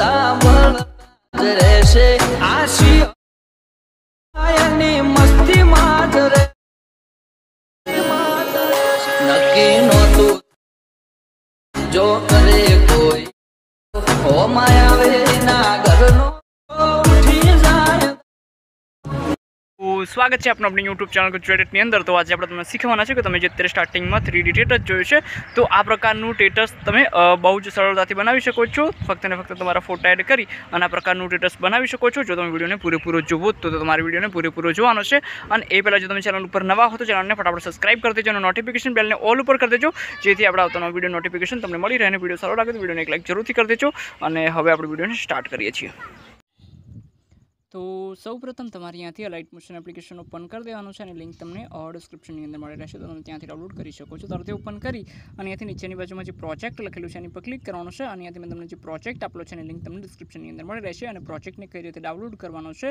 દામણ જ રહેશે આશી મસ્તી માં જ નક્કી નહોતું જો કરે કોઈ હો માયા સ્વાગત છે આપણે આપણી યુટ્યુબ ચેનલ ગુજરાતની અંદર તો આજે આપણે તમને શીખવાના છે કે તમે જે અત્યારે સ્ટાર્ટિંગમાં થ્રી ડી ટેટસ જોયું છે તો આ પ્રકારનું ટેટસ તમે બહુ જ સરળતાથી બનાવી શકો છો ફક્ત ને ફક્ત તમારા ફોટો એડ કરી અને આ પ્રકારનું ટેટસ બનાવી શકો છો જો તમે વિડીયોને પૂરેપૂરો જોવો તો તમારે વિડીયોને પૂરેપૂરો જોવાનો છે અને એ પહેલાં જો તમે ચેનલ ઉપર નવા હો તો ચેનલને ફટાફટ સબસ્ક્રાઇબ કરી દેજો અને નોટિફિકેશન બેલને ઓલ ઉપર કરી દેજો જેથી આપણે આવતાનો વિડીયો નોટિફિકેશન તમને મળી રહે અને વિડીયો સારો લાગે તો વિડીયોને એક લાઈક જરૂરથી કરી દેજો અને હવે આપણે વિડીયોને સ્ટાર્ટ કરીએ છીએ તો સૌ પ્રથમ તમારે ત્યાંથી લાઇટ મોશન એપ્લિકેશન ઓપન કરી દેવાનું છે અને લિંક તમને ડિસ્ક્રિપ્શનની અંદર મળી રહેશે તો તમે ત્યાંથી ડાઉનલોડ કરી શકો છો તરત ઓપન કરી અને અહીંયાથી નીચેની બાજુમાં જે પ્રોજેક્ટ લખેલું છે એની પર ક્લિક કરવાનું છે અને અહીંયાથી તમને જે પ્રોજેક્ટ આપેલો છે એની લિંક તમને ડિસ્ક્રિપ્શનની અંદર મળી રહેશે અને પ્રોજેક્ટને કઈ રીતે ડાઉનલોડ કરવાનો છે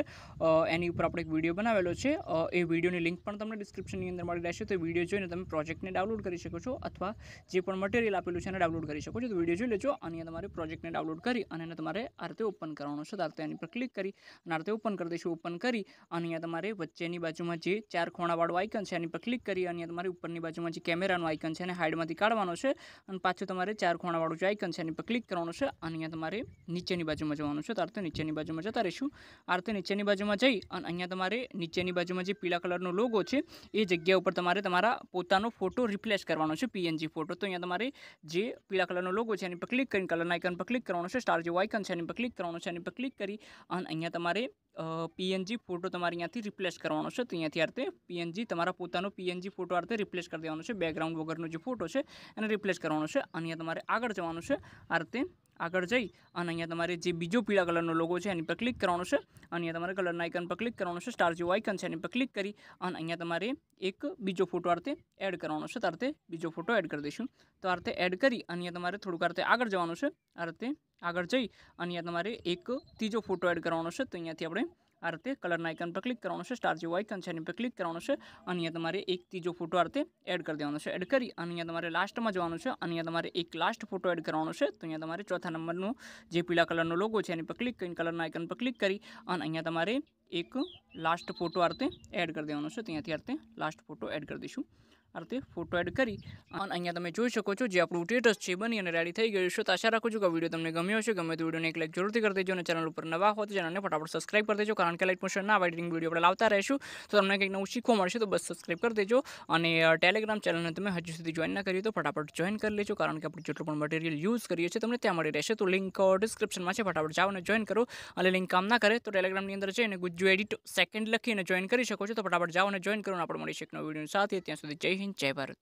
એની ઉપર આપણે એક વિડીયો બનાવેલો છે એ વિડીયોની લિંક પણ તમને ડિસ્ક્રિપ્શનની અંદર મળી રહેશે તો એ વિડીયો જોઈને તમે પ્રોજેક્ટને ડાઉનલોડ કરી શકો છો અથવા જે પણ મટીરિયલ આપેલું છે એને ડાઉનલોડ કરી શકો છો તો વિડીયો જોઈ લેજો અને તમારે પ્રોજેક્ટને ડાઉનલોડ કરી અને તમારે આ રીતે ઓપન કરવાનો છે તો આ એની પર ક્લિક કરી અને આ સાથે ઓપન કરી દઈશું ઓપન કરી અને અહીંયા તમારે વચ્ચેની બાજુમાં જે ચાર ખૂણાવાળું આઇકન છે એની પર ક્લિક કરી અને અહીંયા તમારે ઉપરની બાજુમાં જે કેમેરાનું આઇકન છે એને હાઇડમાંથી કાઢવાનો છે અને પાછું તમારે ચાર ખૂણાવાળું જે આઇકન છે એની પર ક્લિક કરવાનું છે અને અહીંયા તમારે નીચેની બાજુમાં જવાનું છે તો નીચેની બાજુમાં જતા રહીશું આ રીતે નીચેની બાજુમાં જઈ અને અહીંયા તમારે નીચેની બાજુમાં જે પીળા કલરનો લોગો છે એ જગ્યા ઉપર તમારે તમારા પોતાનો ફોટો રિપ્લેસ કરવાનો છે પીએનજી ફોટો તો અહીંયા તમારે જે પીળા કલરનો લોગો છે એની પર ક્લિક કરીને કલરના આઇકન પર ક્લિક કરવાનો છે સ્ટાર જેવું આઇકન છે એની પર ક્લિક કરવાનું છે એની પર ક્લિક કરી અને અહીંયા તમારે પીએનજી ફોટો તમારે અહીંયાથી રિપ્લેસ કરવાનો છે તો અહીંયાથી આ રીતે પીએનજી તમારા પોતાનો પીએનજી ફોટો આ રિપ્લેસ કરી દેવાનો છે બેકગ્રાઉન્ડ વગરનો જે ફોટો છે એને રિપ્લેસ કરવાનો છે અને અહીંયા તમારે આગળ જવાનું છે આ રીતે આગળ જઈ અને અહીંયા તમારે જે બીજો પીળા કલરનો લોગો છે એની પર ક્લિક કરવાનો છે અને અહીંયા તમારે કલરના આઇકન પર ક્લિક કરવાનો છે સ્ટાર જેવું આઇકન છે એની પર ક્લિક કરી અને અહીંયા તમારે એક બીજો ફોટો આ એડ કરવાનો છે તો બીજો ફોટો એડ કરી દઈશું તો આ રીતે એડ કરી અને અહીંયા તમારે થોડુંક આ આગળ જવાનું છે આ રીતે આગળ જઈ અને અહીંયા તમારે એક ત્રીજો ફોટો એડ કરવાનો છે તો અહીંયાથી આપણે આ રીતે કલરના આઇકન પર ક્લિક કરવાનું છે સ્ટાર જેવું આઇકન છે એની પર ક્લિક કરવાનું છે અહીંયા તમારે એક ત્રીજો ફોટો આ રીતે એડ કરી દેવાનો છે એડ કરી અહીંયા તમારે લાસ્ટમાં જવાનું છે અહીંયા તમારે એક લાસ્ટ ફોટો એડ કરવાનો છે તો અહીંયા તમારે ચોથા નંબરનું જે પીળા કલરનો લોગો છે એની પર ક્લિક કરીને કલરના આઇકન પર ક્લિક કરી અને અહીંયા તમારે એક લાસ્ટ ફોટો આ રીતે એડ કરી દેવાનો છે ત્યાંથી અહીંયાથી આ રીતે લાસ્ટ ફોટો એડ કરી દઈશું આ રીતે ફોટો એડ કરી અને અહીંયા તમે જોઈ શકો છો જે આપણું સ્ટેટસ છે બની અને રેડી થઈ ગયું છે તો આશા રાખું છું કે વિડીયો તમને ગમ્યો હશે ગમે તો વિડીયોને એક લાઈક જરૂરથી કરી દેજો અને ચેનલ ઉપર નવા હો તો ચેનલને ફટાફટ સબસ્ક્રાઈબ કરી દેજો કારણ કે લાઈક મોશન ના એડિટિંગ વિડીયો આપણે લાવતા રહીશું તો તમને કંઈક નવું શીખવા મળશે તો બસ સબસ્ક્રાઈબ કરી દેજો અને ટેલિગ્રામ ચેનલને તમે હજુ સુધી જોઈન ના કરી તો ફટાફટ જોઈન કરી લેજો કારણ કે આપણે જેટલું પણ મટીરિયલ યુઝ કરીએ છીએ તમને ત્યાં મળી રહેશે તો લિંક ડિસ્ક્રિપ્શનમાં છે ફટાફટ જાઓ અને જોઈન કરો અને લિંક કામ ના કરે તો ટેલિગ્રામની અંદર છે જઈને ગુજ્જુ એડિટ સેકન્ડ લખીને જોઈન કરી શકો છો તો ફટાફટ જાઓ અને જોઈન કરો આપણે મળી એક નવો વિડીયો સાથે ત્યાં સુધી જય hinçe varın